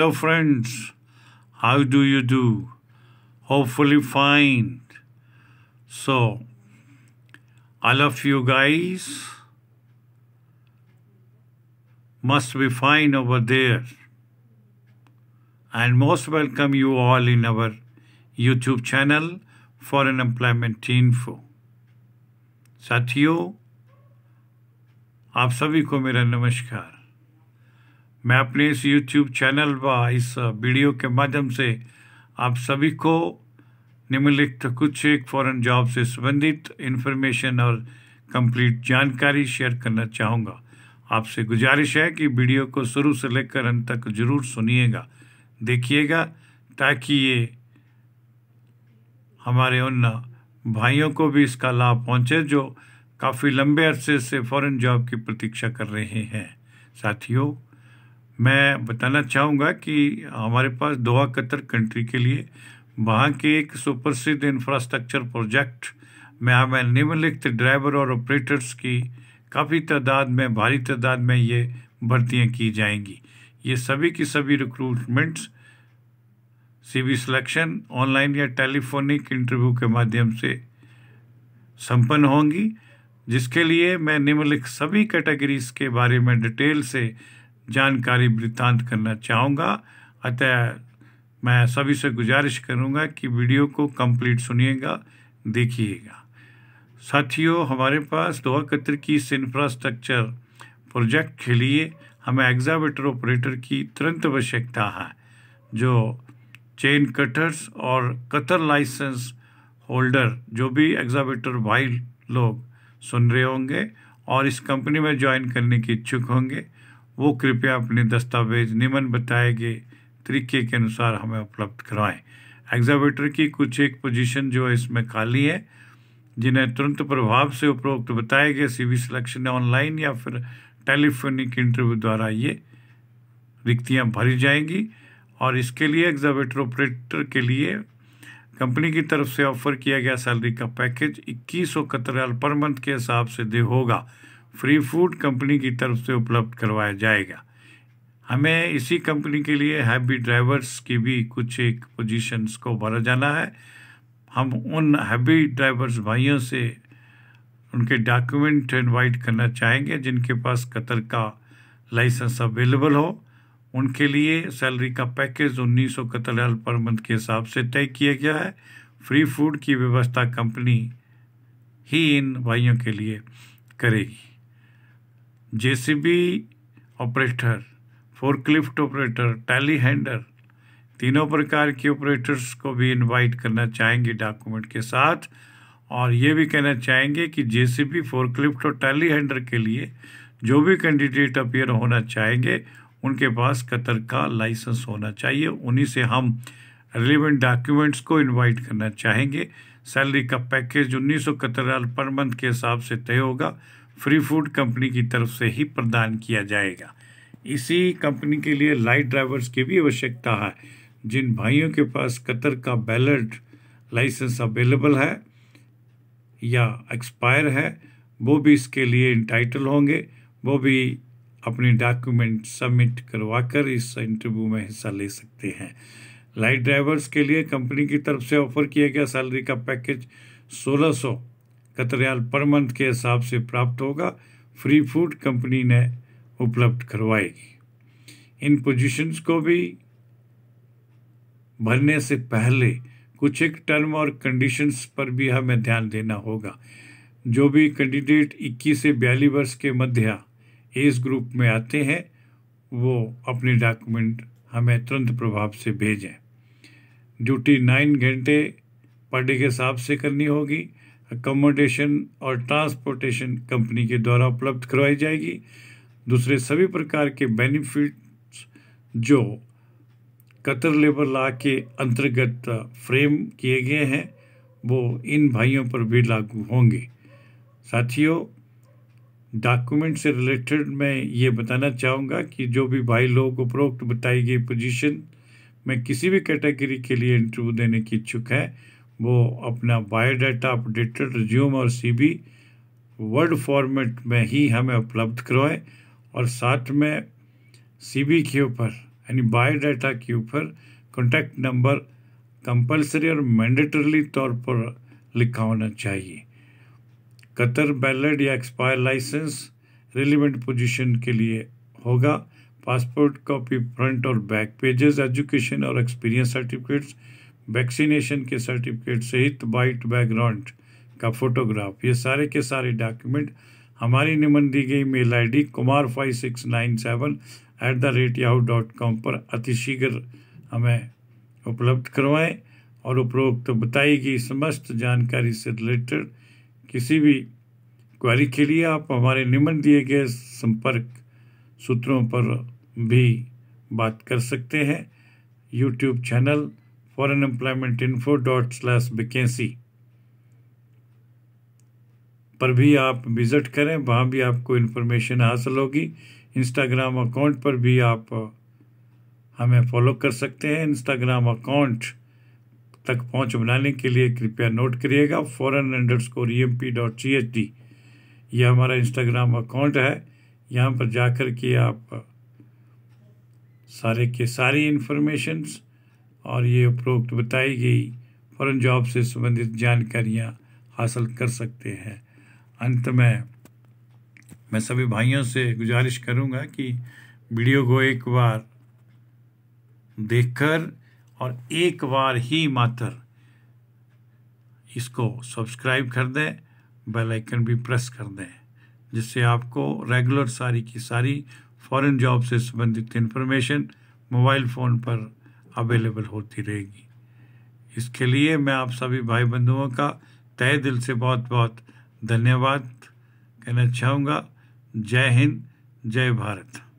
Hello, friends. How do you do? Hopefully, fine. So, I love you guys must be fine over there. And most welcome you all in our YouTube channel for Employment Info. Satyo, आप सभी को मेरा नमस्कार मैं अपने इस YouTube channel व इस वीडियो के माध्यम से आप सभी को निम्नलिखित कुछ एक फॉरेन जॉब से संबंधित इन्फॉर्मेशन और कंप्लीट जानकारी शेयर करना चाहूँगा आपसे गुजारिश है कि वीडियो को शुरू से लेकर अंत तक जरूर सुनिएगा देखिएगा ताकि ये हमारे उन भाइयों को भी इसका लाभ पहुँचे जो काफ़ी लंबे अरसे से फॉरेन जॉब की प्रतीक्षा कर रहे हैं साथियों मैं बताना चाहूँगा कि हमारे पास दोहा कतर कंट्री के लिए वहाँ के एक सुप्रसिद्ध इंफ्रास्ट्रक्चर प्रोजेक्ट में हमें निम्नलिखित ड्राइवर और ऑपरेटर्स की काफ़ी तादाद में भारी तादाद में ये भर्तियाँ की जाएंगी ये सभी की सभी रिक्रूटमेंट्स सीवी सिलेक्शन ऑनलाइन या टेलीफोनिक इंटरव्यू के माध्यम से संपन्न होंगी जिसके लिए मैं निम्नलिखित सभी कैटेगरीज के बारे में डिटेल से जानकारी वृत्तांत करना चाहूँगा अतः मैं सभी से गुजारिश करूँगा कि वीडियो को कंप्लीट सुनिएगा देखिएगा साथियों हमारे पास दोहा कतर की इस इंफ्रास्ट्रक्चर प्रोजेक्ट के लिए हमें एग्जावेटर ऑपरेटर की तुरंत आवश्यकता है जो चेन कटर्स और कतर लाइसेंस होल्डर जो भी एग्जावेटर भाई लोग सुन रहे होंगे और इस कंपनी में ज्वाइन करने के इच्छुक होंगे वो कृपया अपने दस्तावेज निम्न बताए गए तरीके के अनुसार हमें उपलब्ध करवाएं एग्जावेटर की कुछ एक पोजीशन जो है इसमें खाली है जिन्हें तुरंत प्रभाव से उपरोक्त बताए गए सीवी सिलेक्शन ऑनलाइन या फिर टेलीफोनिक इंटरव्यू द्वारा ये रिक्तियाँ भरी जाएंगी और इसके लिए एग्जावेटर ऑपरेटर के लिए कंपनी की तरफ से ऑफर किया गया सैलरी का पैकेज इक्कीस सौ कतरियाल पर मंथ के हिसाब से दे होगा फ्री फूड कंपनी की तरफ से उपलब्ध करवाया जाएगा हमें इसी कंपनी के लिए हैबी ड्राइवर्स की भी कुछ एक पोजीशंस को भरा जाना है हम उन हैबी ड्राइवर्स भाइयों से उनके डॉक्यूमेंट इनवाइट करना चाहेंगे जिनके पास कतर का लाइसेंस अवेलेबल हो उनके लिए सैलरी का पैकेज उन्नीस सौ कतर पर मंथ के हिसाब से तय किया गया है फ्री फूड की व्यवस्था कंपनी ही इन भाइयों के लिए करेगी JCB operator forklift operator telehandler तीनों प्रकार के ऑपरेटर्स को भी इनवाइट करना चाहेंगे डॉक्यूमेंट के साथ और ये भी कहना चाहेंगे कि जेसीबी फोरक्लिफ्ट और टैली हैंडर के लिए जो भी कैंडिडेट अपियर होना चाहेंगे उनके पास कतर का लाइसेंस होना चाहिए उन्हीं से हम रिलेवेंट डॉक्यूमेंट्स को इनवाइट करना चाहेंगे सैलरी का पैकेज उन्नीस सौ कतर पर मंथ के हिसाब से तय होगा फ्री फूड कंपनी की तरफ से ही प्रदान किया जाएगा इसी कंपनी के लिए लाइट ड्राइवर्स की भी आवश्यकता है जिन भाइयों के पास कतर का बैलड लाइसेंस अवेलेबल है या एक्सपायर है वो भी इसके लिए इंटाइटल होंगे वो भी अपने डॉक्यूमेंट सबमिट करवा कर इस इंटरव्यू में हिस्सा ले सकते हैं लाइट ड्राइवर्स के लिए कंपनी की तरफ से ऑफर किया गया सैलरी का पैकेज सोलह सौ कतरयाल पर मंथ के हिसाब से प्राप्त होगा फ्री फूड कंपनी ने उपलब्ध करवाएगी इन पोजीशंस को भी भरने से पहले कुछ एक टर्म और कंडीशंस पर भी हमें ध्यान देना होगा जो भी कैंडिडेट 21 से बयालीस वर्ष के मध्य एज ग्रुप में आते हैं वो अपने डॉक्यूमेंट हमें तुरंत प्रभाव से भेजें ड्यूटी नाइन घंटे पर डे के हिसाब से करनी होगी अकोमोडेशन और ट्रांसपोर्टेशन कंपनी के द्वारा उपलब्ध करवाई जाएगी दूसरे सभी प्रकार के बेनिफिट्स जो कतर लेबर ला के अंतर्गत फ्रेम किए गए हैं वो इन भाइयों पर भी लागू होंगे साथियों डॉक्यूमेंट से रिलेटेड मैं ये बताना चाहूँगा कि जो भी भाई लोग उपरोक्त बताई गई पोजीशन में किसी भी कैटेगरी के लिए इंटरव्यू देने की इच्छुक है वो अपना बायोडाटा अपडेटेड रिज्यूम और सीबी वर्ड फॉर्मेट में ही हमें उपलब्ध करवाएं और साथ में सीबी के ऊपर यानी बायोडाटा के ऊपर कॉन्टैक्ट नंबर कंपलसरी और मैंडेटरली तौर पर लिखा होना चाहिए कतर बैलेट या एक्सपायर लाइसेंस रिलीवेंट पोजीशन के लिए होगा पासपोर्ट कॉपी फ्रंट और बैक पेजेस एजुकेशन और एक्सपीरियंस सर्टिफिकेट्स वैक्सीनेशन के सर्टिफिकेट सहित वाइट बैकग्राउंड का फोटोग्राफ ये सारे के सारे डॉक्यूमेंट हमारी निमन दी गई mail I D Kumar five six nine seven eight the rate Yahoo dot com पर अतिशीघ्र हमें उपलब्ध करवाएं और उपरोक्त तो बताई गई समस्त जानकारी से रिलेटेड किसी भी क्वारी के लिए आप हमारे निमन दिए गए संपर्क सूत्रों पर भी बात कर सकते हैं YouTube channel foreign employment info dot slash vacancy पर भी आप विज़िट करें वहाँ भी आपको इन्फॉर्मेशन हासिल होगी इंस्टाग्राम अकाउंट पर भी आप हमें फॉलो कर सकते हैं इंस्टाग्राम अकाउंट तक पहुंच बनाने के लिए कृपया नोट करिएगा foreign underscore E M P dot C H D यह हमारा इंस्टाग्राम अकाउंट है यहाँ पर जाकर के आप सारे के सारी इंफॉर्मेशंस और ये उपरोक्त बताई गई फॉरन जॉब से संबंधित जानकारियाँ हासिल कर सकते हैं अंत में मैं सभी भाइयों से गुजारिश करूँगा कि वीडियो को एक बार देखकर और एक बार ही मात्र इसको सब्सक्राइब कर दें बेल आइकन भी प्रेस कर दें जिससे आपको रेगुलर सारी की सारी फॉरेन जॉब से संबंधित इन्फॉर्मेशन मोबाइल फ़ोन पर अवेलेबल होती रहेगी इसके लिए मैं आप सभी भाई बंधुओं का तय दिल से बहुत बहुत धन्यवाद कहना चाहूँगा जय हिंद जय भारत